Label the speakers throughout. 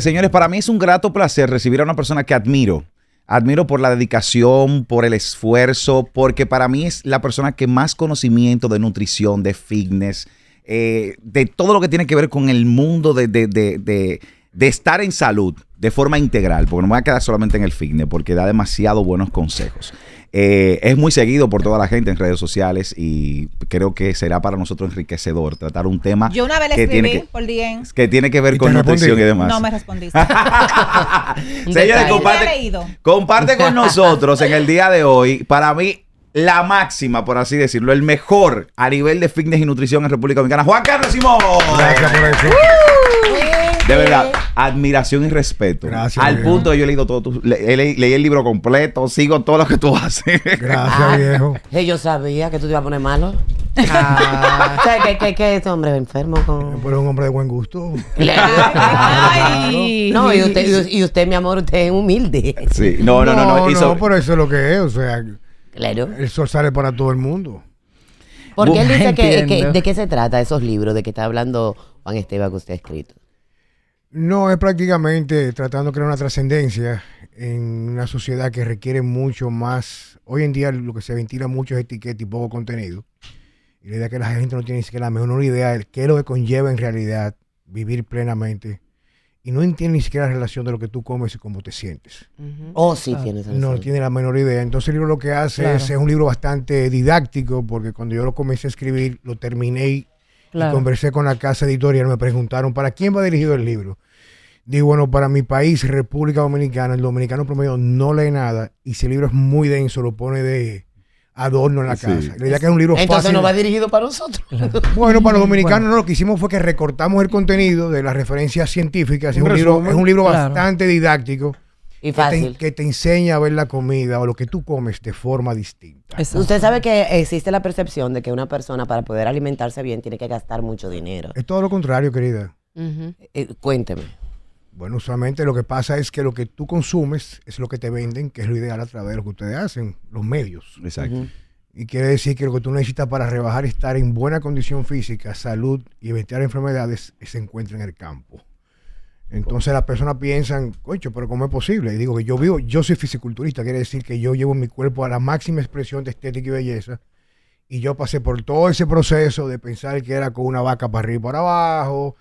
Speaker 1: Señores, para mí es un grato placer recibir a una persona que admiro. Admiro por la dedicación, por el esfuerzo, porque para mí es la persona que más conocimiento de nutrición, de fitness, eh, de todo lo que tiene que ver con el mundo de, de, de, de, estar en salud de forma integral, porque no me voy a quedar solamente en el fitness, porque da demasiado buenos consejos. Eh, es muy seguido por toda la gente en redes sociales y creo que será para nosotros enriquecedor tratar un tema. Yo una vez que escribí tiene que,
Speaker 2: por
Speaker 1: Que tiene que ver con nutrición y demás. No
Speaker 2: me respondiste. Señores, comparte, con
Speaker 1: nosotros en el día de hoy. Para mí, la máxima, por así decirlo, el mejor a nivel de fitness y nutrición en República Dominicana, Juan Carlos Simón. Gracias por de verdad, admiración y respeto. Gracias. Al punto yo he leído todo tu, leí el libro completo, sigo todo lo que tú haces.
Speaker 3: Gracias, ah. viejo.
Speaker 4: Yo sabía que tú te ibas a poner malo. ¿Qué ah. o sea, qué este hombre enfermo con. Eh, pero es un hombre de buen gusto. No, y usted, mi amor, usted es humilde. Sí, no, no, no. No, no,
Speaker 3: eso es lo que es. O sea, claro. sale para todo el mundo. Porque él dice que, ¿De
Speaker 4: qué se trata esos libros de que está hablando Juan Esteban que usted ha escrito?
Speaker 3: No, es prácticamente tratando de crear una trascendencia en una sociedad que requiere mucho más. Hoy en día lo que se ventila mucho es etiqueta y poco contenido. Y la idea es que la gente no tiene ni siquiera la menor idea de qué es lo que conlleva en realidad vivir plenamente. Y no entiende ni siquiera la relación de lo que tú comes y cómo te sientes. O oh, sí ah, tienes No tiene la menor idea. Entonces el libro lo que hace es, es un libro bastante didáctico porque cuando yo lo comencé a escribir lo terminé y conversé con la casa editorial, me preguntaron, ¿para quién va dirigido el libro? Digo, bueno, para mi país, República Dominicana, el dominicano promedio no lee nada y si el libro es muy denso, lo pone de adorno en la casa. que es un libro Entonces no va dirigido para nosotros. Bueno, para los dominicanos no, lo que hicimos fue que recortamos el contenido de las referencias científicas. Es un, libro, un libro bastante didáctico que, te, enseña a ver la comida o lo que tú comes de forma distinta. Usted sabe
Speaker 4: que existe la percepción de que una persona para poder alimentarse bien tiene que gastar mucho dinero.
Speaker 3: Es todo lo contrario, querida. Eh, cuénteme. Bueno, usualmente lo que pasa es que lo que tú consumes es lo que te venden, que es lo ideal a través de lo que ustedes hacen, los medios. Exacto. Y quiere decir que lo que tú necesitas para rebajar estar en buena condición física, salud y evitar enfermedades se encuentra en el campo. Entonces las personas piensan, coño, pero ¿cómo es posible? Y digo que yo vivo, yo soy fisiculturista, quiere decir que yo llevo mi cuerpo a la máxima expresión de estética y belleza. Y yo pasé por todo ese proceso de pensar que era con una vaca para arriba y para abajo,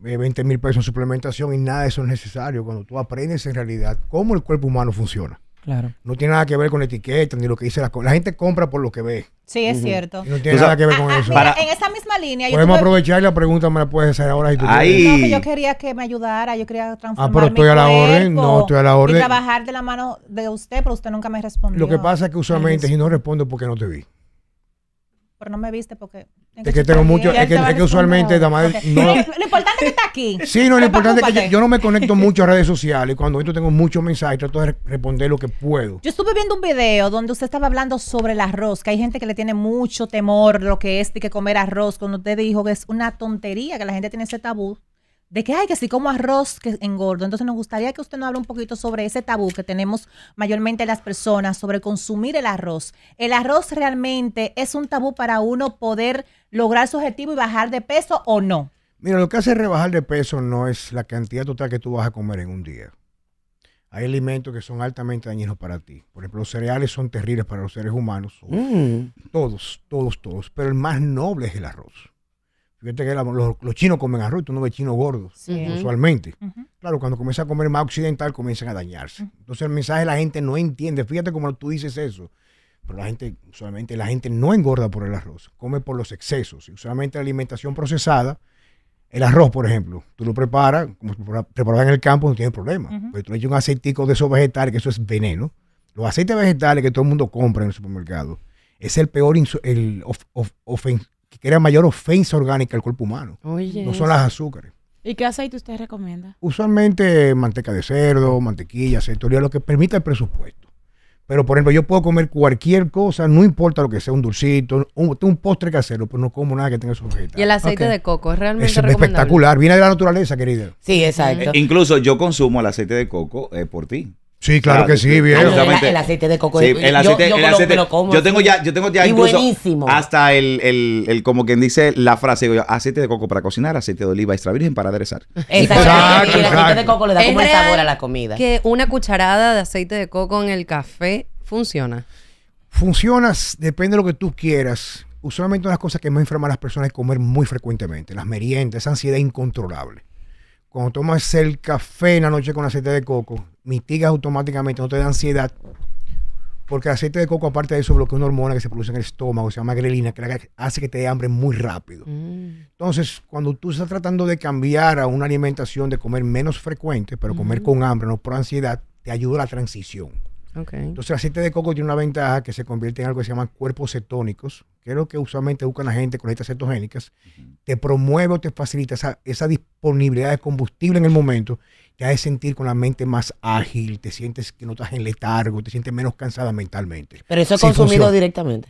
Speaker 3: 20 eh, mil pesos en suplementación y nada de eso es necesario. Cuando tú aprendes en realidad cómo el cuerpo humano funciona. Claro. No tiene nada que ver con etiquetas ni lo que dice la La gente compra por lo que ve. Sí, es cierto. No tiene nada que ver con ah, ah, eso. en
Speaker 2: esa misma línea. Podemos aprovechar
Speaker 3: la pregunta me la puedes hacer ahora. tú Ahí. yo
Speaker 2: quería que me ayudara, yo quería transformar. Ah, pero estoy a la orden. No, estoy a la orden. Y trabajar de la mano de usted, pero usted nunca me respondió. Lo que pasa es que usualmente, si no
Speaker 3: respondo, porque no te vi
Speaker 2: pero no me viste porque...
Speaker 3: Tengo es que tengo mucho, es que, usualmente lo, importante
Speaker 2: es que está aquí. Sí, no, lo importante es
Speaker 3: que yo, no me conecto mucho a redes sociales. Cuando yo tengo muchos mensajes, trato de responder lo que puedo. Yo
Speaker 2: estuve viendo un video donde usted estaba hablando sobre el arroz, que hay gente que le tiene mucho temor lo que es y que comer arroz. Cuando usted dijo que es una tontería, que la gente tiene ese tabú de que hay que así como arroz que engordo. Entonces nos gustaría que usted nos hable un poquito sobre ese tabú que tenemos mayormente las personas sobre consumir el arroz. ¿El arroz realmente es un tabú para uno poder lograr su objetivo y bajar de peso o no?
Speaker 3: Mira, lo que hace rebajar de peso no es la cantidad total que tú vas a comer en un día. Hay alimentos que son altamente dañinos para ti. Por ejemplo, los cereales son terribles para los seres humanos. Mm. Todos, todos, todos. Pero el más noble es el arroz. Fíjate que los, chinos comen arroz, tú no ves chino gordo usualmente. Claro, cuando comienzan a comer más occidental, comienzan a dañarse. Entonces el mensaje la gente no entiende. Fíjate cómo tú dices eso. Pero la gente, usualmente la gente no engorda por el arroz, come por los excesos. Y usualmente la alimentación procesada, el arroz, por ejemplo, tú lo preparas, como en el campo, no tiene problema. pero pues tú le echas un aceitico de esos vegetales, que eso es veneno. Los aceites vegetales que todo el mundo compra en el supermercado, es el peor, ofensivo que crea mayor ofensa orgánica al cuerpo humano. no son las azúcares.
Speaker 5: ¿Y qué aceite usted recomienda?
Speaker 3: Usualmente manteca de cerdo, mantequilla, oliva, lo que permita el presupuesto. Pero, por ejemplo, yo puedo comer cualquier cosa, no importa lo que sea, un dulcito, un, un postre hacerlo, pero pues no como nada que tenga su Y el aceite de coco, realmente es espectacular. Viene de la naturaleza, querida. Sí, exacto.
Speaker 1: incluso yo consumo el aceite de coco eh, por ti. Sí, claro, que sí, bien. El, aceite de coco. el yo, lo como, yo tengo ya, yo tengo ya incluso buenísimo. hasta el, el, el, como quien dice la frase, aceite de coco para cocinar, aceite de oliva extra virgen para aderezar.
Speaker 3: Exacto. el aceite de coco le da como el sabor a la comida. Que
Speaker 4: una cucharada de aceite de coco en el
Speaker 3: café funciona. Funciona, depende de lo que tú quieras. Usualmente una de las cosas que más enferma a las personas es comer muy frecuentemente, las meriendas, esa ansiedad incontrolable cuando tomas el café en la noche con aceite de coco, mitigas automáticamente, no te da ansiedad. Porque aceite de coco, aparte de eso, bloquea una hormona que se produce en el estómago, se llama grelina, que hace que te dé hambre muy rápido. Mm. Entonces, cuando tú estás tratando de cambiar a una alimentación, de comer menos frecuente, pero comer con hambre, no por ansiedad, te ayuda a la transición. Entonces el aceite de coco tiene una ventaja que se convierte en algo que se llama cuerpos cetónicos, que es lo que usualmente buscan la gente con estas cetogénicas. Te promueve o te facilita esa, disponibilidad de combustible en el momento, te hace sentir con la mente más ágil, te sientes que no estás en letargo, te sientes menos cansada mentalmente. Pero eso es consumido directamente.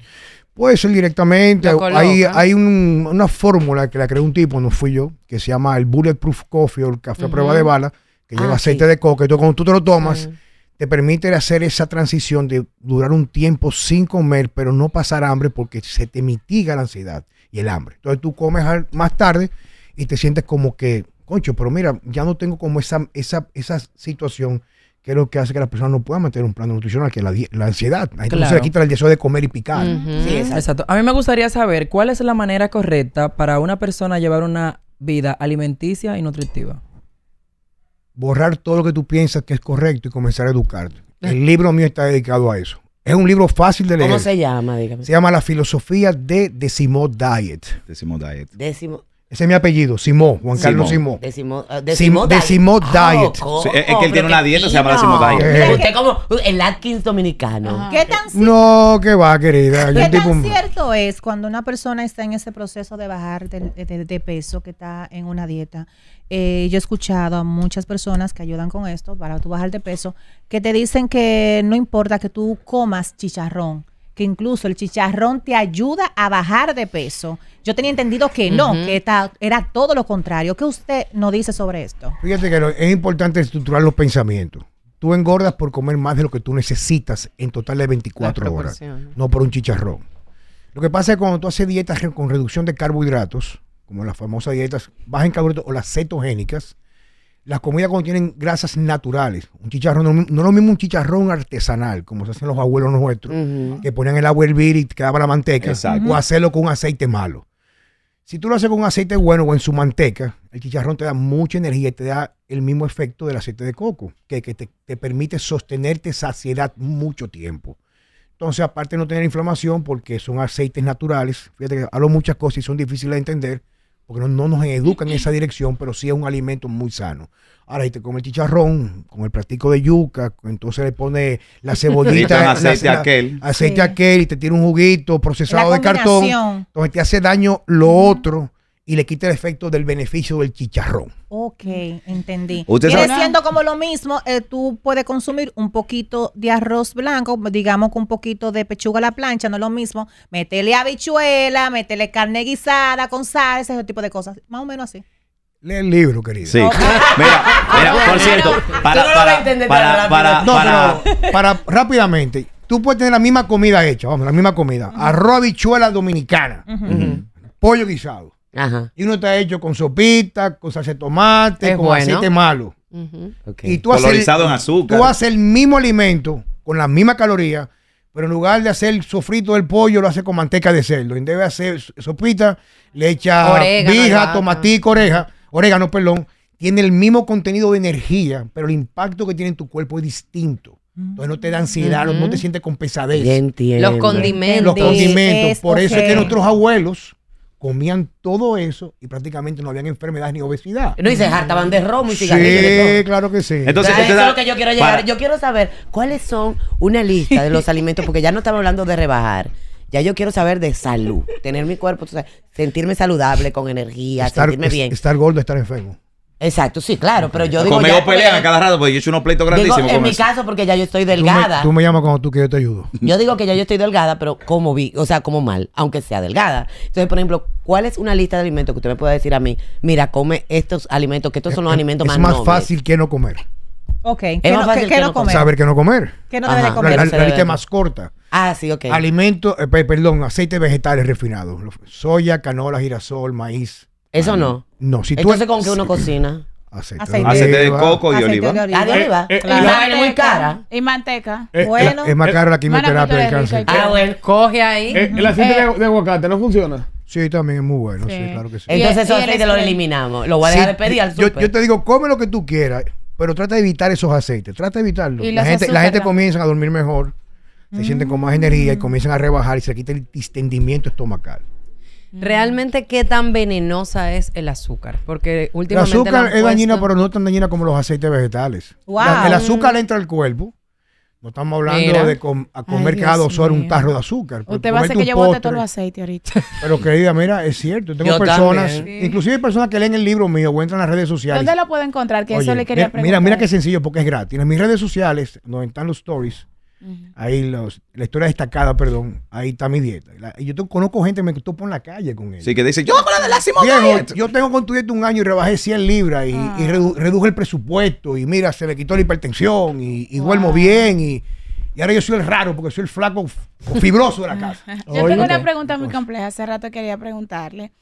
Speaker 3: Puede ser directamente. Hay, una fórmula que la creó un tipo, no fui yo, que se llama el Bulletproof Coffee o el café a prueba de bala, que lleva ah, aceite de coco. Entonces, cuando tú te lo tomas, te permite hacer esa transición de durar un tiempo sin comer, pero no pasar hambre porque se te mitiga la ansiedad y el hambre. Entonces tú comes más tarde y te sientes como que, concho, pero mira, ya no tengo como esa, esa, situación que es lo que hace que las personas no puedan mantener un plan nutricional, que es la, la ansiedad. Entonces el deseo de comer y picar. exacto.
Speaker 5: A mí me gustaría saber cuál es la manera correcta para una persona llevar una vida alimenticia y nutritiva
Speaker 3: borrar todo lo que tú piensas que es correcto y comenzar a educarte. Eh. El libro mío está dedicado a eso. Es un libro fácil de leer. ¿Cómo se llama? Se llama La filosofía de Decimo Diet. Decimo Diet. Decimo. Ese es mi apellido, Simó, Juan Carlos Simó. De Simó Diet. Ah, es que él tiene una dieta, se llama la Simó Diet. Usted eh. Usted
Speaker 4: como uh, el Atkins
Speaker 3: dominicano. ¿Qué tan No, que va, querida. ¿Qué tan
Speaker 2: cierto es cuando una persona está en ese proceso de bajar de, peso, que está en una dieta? Eh, yo he escuchado a muchas personas que ayudan con esto para tú bajar de peso, que te dicen que no importa que tú comas chicharrón que incluso el chicharrón te ayuda a bajar de peso. Yo tenía entendido que no, que era todo lo contrario. ¿Qué usted nos dice sobre esto?
Speaker 3: Fíjate que es importante estructurar los pensamientos. Tú engordas por comer más de lo que tú necesitas en total de 24 horas, no por un chicharrón. Lo que pasa es que cuando tú haces dietas con reducción de carbohidratos, como las famosas dietas bajas en carbohidratos o las cetogénicas, las comidas contienen grasas naturales. Un chicharrón, no, lo mismo un chicharrón artesanal, como se hacen los abuelos nuestros, que ponían el agua el hervir y quedaba la manteca, o hacerlo con un aceite malo. Si tú lo haces con un aceite bueno o en su manteca, el chicharrón te da mucha energía y te da el mismo efecto del aceite de coco, que, te, te, permite sostenerte saciedad mucho tiempo. Entonces, aparte de no tener inflamación, porque son aceites naturales, fíjate que hablo muchas cosas y son difíciles de entender, porque no, nos educan en esa dirección, pero sí es un alimento muy sano. Ahora, y te come el chicharrón con el plástico de yuca, entonces le pone la cebollita, aceite aquel. aceite aquel y te tiene un juguito procesado de cartón. Entonces te hace daño lo otro y le quita el efecto del beneficio del chicharrón.
Speaker 2: Ok, entendí. Y siendo como lo mismo, eh, tú puedes consumir un poquito de arroz blanco, digamos con un poquito de pechuga a la plancha, no es lo mismo. Métele habichuela, métele carne guisada con salsa, ese tipo de cosas. Más o menos así.
Speaker 3: Lee el libro, querido. Sí. Mira, mira, por cierto, para, para, para, para, rápidamente, tú puedes tener la misma comida hecha, vamos, la misma comida. Arroz habichuela dominicana, pollo guisado, y uno está hecho con sopita, con salsa de tomate, con aceite malo.
Speaker 1: Y tú Colorizado en azúcar. Tú haces
Speaker 3: el mismo alimento con la misma caloría pero en lugar de hacer el sofrito del pollo, lo hace con manteca de cerdo. En debe hacer sopita, le echa vija, tomatico, oreja, orégano, perdón. Tiene el mismo contenido de energía, pero el impacto que tiene en tu cuerpo es distinto. Entonces no te da ansiedad, no te sientes con pesadez. Los condimentos. Los condimentos. Por eso es que nuestros abuelos comían todo eso y prácticamente no habían enfermedades ni obesidad. No, y se hartaban de romo y cigarrillos. Sí, de todo. claro que sí. Entonces, este eso es lo que yo quiero llegar. Yo quiero saber cuáles son una
Speaker 4: lista de los alimentos, porque ya no estamos hablando de rebajar. Ya yo quiero saber de salud, tener mi cuerpo, sentirme saludable, con energía, sentirme bien.
Speaker 3: Estar gordo, estar enfermo.
Speaker 4: Exacto, sí, claro, pero yo digo. Conmigo pelean a cada rato porque yo he hecho unos pleitos grandísimos. en mi caso, porque ya yo estoy delgada. Tú me,
Speaker 3: llamas cuando tú quieres, te ayudo.
Speaker 4: Yo digo que ya yo estoy delgada, pero como vi, o sea, como mal, aunque sea delgada. Entonces, por ejemplo, ¿cuál es una lista de alimentos que usted me pueda decir a mí? Mira, come estos alimentos, que estos son los eh, eh, alimentos más
Speaker 3: nobles. Es más fácil que no comer. Ok, es fácil que, no comer. Saber que no comer. ¿Qué no debe comer. La, lista más corta. Ah, sí, ok. Alimentos, eh, perdón, aceite vegetales refinados. Soya, canola, girasol, maíz eso no. No, si tú Entonces, ¿con qué uno cocina? Aceite, Aceite. de, coco y Aceite de oliva.
Speaker 5: Eh, eh, y eh, muy cara. Y manteca. bueno.
Speaker 3: Es más cara la quimioterapia del cáncer. Ah,
Speaker 5: bueno, coge ahí.
Speaker 4: el aceite
Speaker 3: de, aguacate no funciona. Sí, también es muy bueno, sí, claro que sí. Entonces esos aceites los eliminamos, lo voy a dejar de pedir al super. Yo, te digo, come lo que tú quieras, pero trata de evitar esos aceites, trata de evitarlos. La gente, comienza a dormir mejor, se sienten con más energía y mm. comienzan a rebajar y se quita el distendimiento estomacal
Speaker 4: realmente qué tan venenosa es el azúcar. Porque últimamente. El azúcar es dañina, pero
Speaker 3: no tan dañina como los aceites vegetales. Wow. el azúcar entra al cuerpo. No estamos hablando de comer cada dos horas un tarro de azúcar. Usted va a hacer que yo bote todos los aceites ahorita. Pero querida, mira, es cierto. Tengo personas, inclusive hay personas que leen el libro mío o entran en las redes sociales. ¿Dónde
Speaker 5: lo puedo encontrar? Que le quería preguntar. Mira, mira qué
Speaker 3: sencillo porque es gratis. En mis redes sociales, donde están los stories, Ahí los, la historia destacada, perdón, ahí está mi dieta. y yo conozco gente que me topo en la calle con él.
Speaker 1: Sí, que dice, yo
Speaker 3: tengo con tu dieta un año y rebajé 100 libras y, ah. reduje el presupuesto y mira, se le quitó la hipertensión y, y duermo bien y y ahora yo soy el raro porque soy el flaco fibroso de la casa. yo tengo una pregunta muy
Speaker 5: compleja. Hace rato quería preguntarle.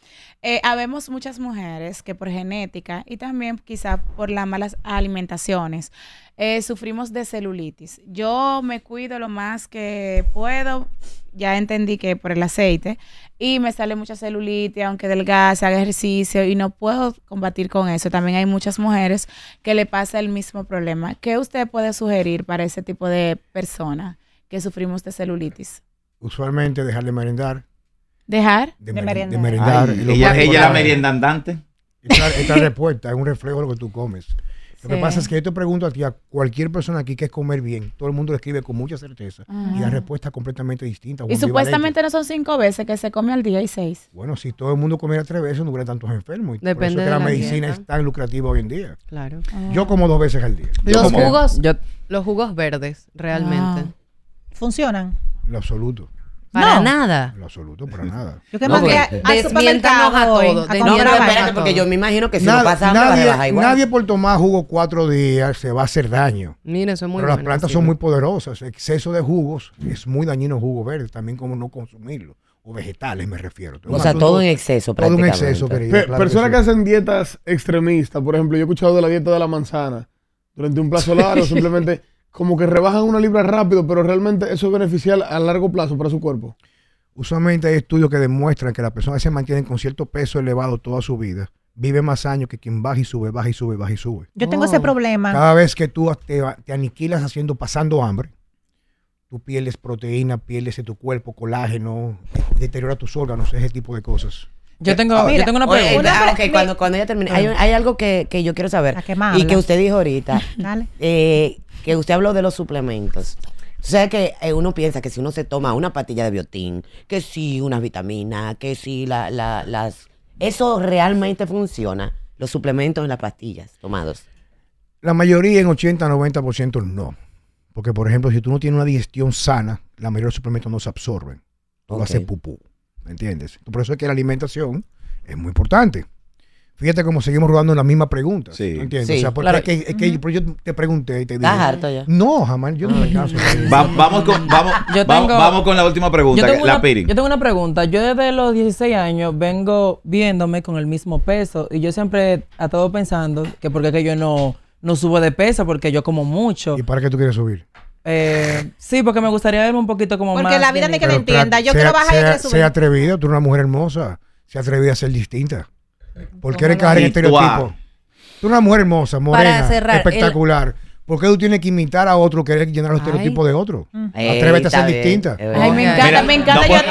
Speaker 5: Eh, habemos muchas mujeres que por genética y también quizá por las malas alimentaciones eh, sufrimos de celulitis. Yo me cuido lo más que puedo ya entendí que por el aceite y me sale mucha celulitis, aunque delgaza, haga ejercicio y no puedo combatir con eso. También hay muchas mujeres que le pasa el mismo problema. ¿Qué usted puede sugerir para ese tipo de persona que sufrimos de celulitis?
Speaker 3: Usualmente dejar de merendar.
Speaker 5: ¿Dejar? De,
Speaker 3: merendar. ella, es la Esta, esta respuesta es un reflejo de lo que tú comes. Lo que pasa es que yo te pregunto a ti a cualquier persona aquí Que es comer bien. Todo el mundo lo escribe con mucha certeza y la respuesta es completamente distinta Y supuestamente
Speaker 5: no son cinco veces que se come al día y seis.
Speaker 3: Bueno, si todo el mundo comiera tres veces no hubiera tantos enfermos. Depende por eso que la, medicina es tan lucrativa hoy en día. Claro. Yo como dos veces al día. Los jugos,
Speaker 2: los jugos verdes, realmente. Ah. ¿Funcionan?
Speaker 3: Lo absoluto.
Speaker 2: Para nada. En absoluto, para nada. Yo que más desmientanos pues, a todos. no, pero porque yo me imagino que si
Speaker 4: no nadie, Nadie
Speaker 3: por tomar jugo cuatro días se va a hacer daño. Mira, eso es muy Pero las plantas son muy poderosas. exceso de jugos es muy dañino jugo verde, también como no consumirlo. O vegetales, me refiero. O sea, todo, en exceso, Todo en exceso, personas que, hacen dietas extremistas, por ejemplo, yo he escuchado de la dieta de la manzana durante un plazo largo, simplemente como que rebajan una libra rápido, pero realmente eso es beneficial a largo plazo para su cuerpo. Usualmente hay estudios que demuestran que las personas se mantienen con cierto peso elevado toda su vida. Vive más años que quien baja y sube, baja y sube, baja y sube. Yo tengo ese ah. problema. Cada vez que tú te, aniquilas haciendo, pasando hambre, tu piel proteína, pierdes de tu cuerpo, colágeno, deteriora tus órganos, ese tipo de cosas. Yo tengo, una
Speaker 4: pregunta. Ah, cuando, ella termine, hay, ah. algo que, yo quiero saber. y que usted dijo ahorita. Dale. Eh, que usted habló de los suplementos. O sea que eh, uno piensa que si uno se toma una pastilla de biotín, que si unas vitaminas, que si las... ¿Eso realmente funciona? Los suplementos en las pastillas tomados.
Speaker 3: La mayoría en 80-90% no. Porque, por ejemplo, si tú no tienes una digestión sana, la mayoría de los suplementos no se absorben. Tú hace ser pupú. ¿Me entiendes? Por eso es que la alimentación es muy importante. Fíjate cómo seguimos rodando la misma pregunta. Sí. ¿Entiendes? o sea, porque yo te pregunté y te dije. ¿Estás harto ya? No, jamás. Yo no le caso vamos, con, vamos, con la última pregunta, tengo la una, Yo
Speaker 5: tengo una pregunta. Yo desde los 16 años vengo viéndome con el mismo peso y yo siempre he estado pensando que porque qué que yo
Speaker 3: no, no subo de peso porque yo como mucho. ¿Y para qué tú quieres subir?
Speaker 5: Eh, sí, porque me gustaría verme un poquito como porque más. Porque la vida ni
Speaker 2: que la entienda. Yo quiero bajar y quiero Sea
Speaker 3: atrevida, tú eres una mujer hermosa. Sea atrevida a ser distinta. ¿Por qué eres caer en estereotipos? Tú eres una mujer hermosa, morena, espectacular. ¿Por qué tú tienes que imitar a otro, querer llenar los estereotipos de otro? Mm. Atrévete a ser distinta. Ay, me encanta, me encanta. No, pues,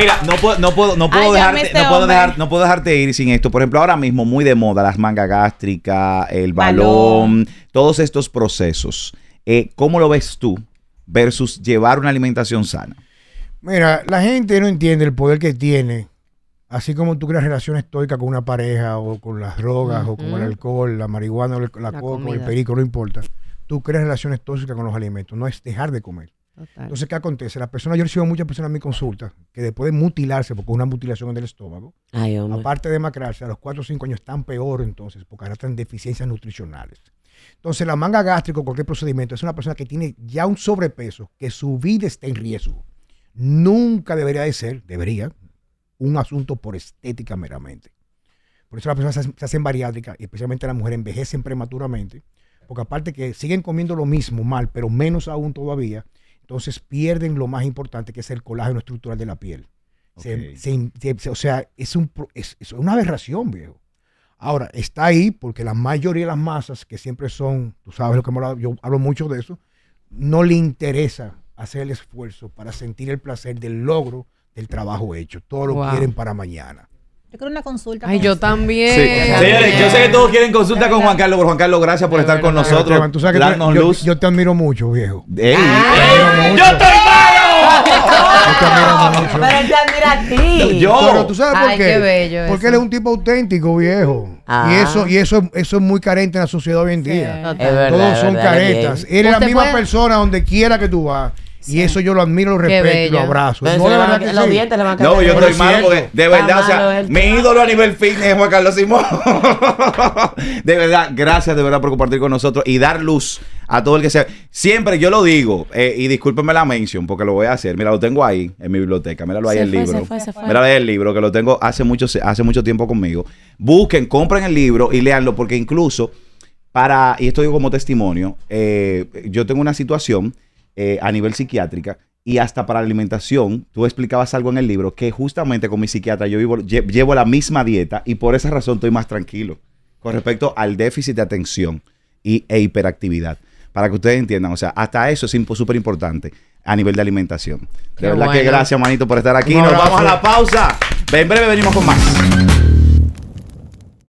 Speaker 1: Mira, no puedo, no puedo, dejarte, dejar, ir sin esto. Por ejemplo, ahora mismo muy de moda las mangas gástricas, el balón, todos estos procesos. Eh, ¿Cómo lo ves tú versus llevar una alimentación sana?
Speaker 3: Mira, la gente no entiende el poder que tiene. Así como tú creas relaciones estoica con una pareja o con las drogas o con el alcohol, la marihuana, la, coca, el perico, no importa. Tú creas relaciones tóxicas con los alimentos, no es dejar de comer. Entonces, ¿qué acontece? La persona, yo recibo muchas personas en mi consulta que después de mutilarse, porque una mutilación en el estómago, aparte de macrarse, a los 4 o 5 años están peor entonces, porque ahora están deficiencias nutricionales. Entonces, la manga gástrica o cualquier procedimiento es una persona que tiene ya un sobrepeso, que su vida está en riesgo. Nunca debería de ser, debería, un asunto por estética meramente. Por eso las personas se, hacen bariátricas, y especialmente las mujeres envejecen prematuramente, porque aparte que siguen comiendo lo mismo mal, pero menos aún todavía, entonces pierden lo más importante que es el colágeno estructural de la piel. o sea, es, una aberración, viejo. Ahora, está ahí porque la mayoría de las masas, que siempre son, tú sabes lo que hemos hablado, yo hablo mucho de eso, no le interesa hacer el esfuerzo para sentir el placer del logro del trabajo hecho. Todo lo quieren para mañana.
Speaker 2: Yo quiero una consulta. Ay, yo
Speaker 4: también. Sí. Señores, yo sé que
Speaker 3: todos quieren consulta con Juan Carlos, pero Juan Carlos, gracias por estar con nosotros. tú sabes que yo, te admiro mucho, viejo. ¡Yo estoy malo! Yo te admiro mucho. Pero él te admira a ti. Yo. Pero tú sabes por qué. Ay, bello Porque eso. él es un tipo auténtico, viejo. Y ah. eso y eso, eso es muy carente en la sociedad hoy en día. Todos son verdad, caretas. Eres la misma persona donde quiera que tú vas. Y eso yo lo admiro, lo respeto y lo abrazo.
Speaker 1: No, yo estoy mal porque de verdad, o sea, mi ídolo a nivel fitness es Juan Carlos Simón. de verdad, gracias de verdad por compartir con nosotros y dar luz a todo el que sea. Siempre yo lo digo, eh, y discúlpenme la mención porque lo voy a hacer. Mira, lo tengo ahí en mi biblioteca. lo hay en el libro. mira el libro que lo tengo hace mucho, hace mucho tiempo conmigo. Busquen, compren el libro y leanlo porque incluso para, y esto digo como testimonio, eh, yo tengo una situación eh, a nivel psiquiátrica y hasta para la alimentación. Tú explicabas algo en el libro que justamente con mi psiquiatra yo llevo la misma dieta y por esa razón estoy más tranquilo con respecto al déficit de atención y, e hiperactividad. Para que ustedes entiendan, o sea, hasta eso es súper importante a nivel de alimentación. De verdad que gracias, manito, por estar aquí. Nos vamos a la pausa. En breve venimos con más.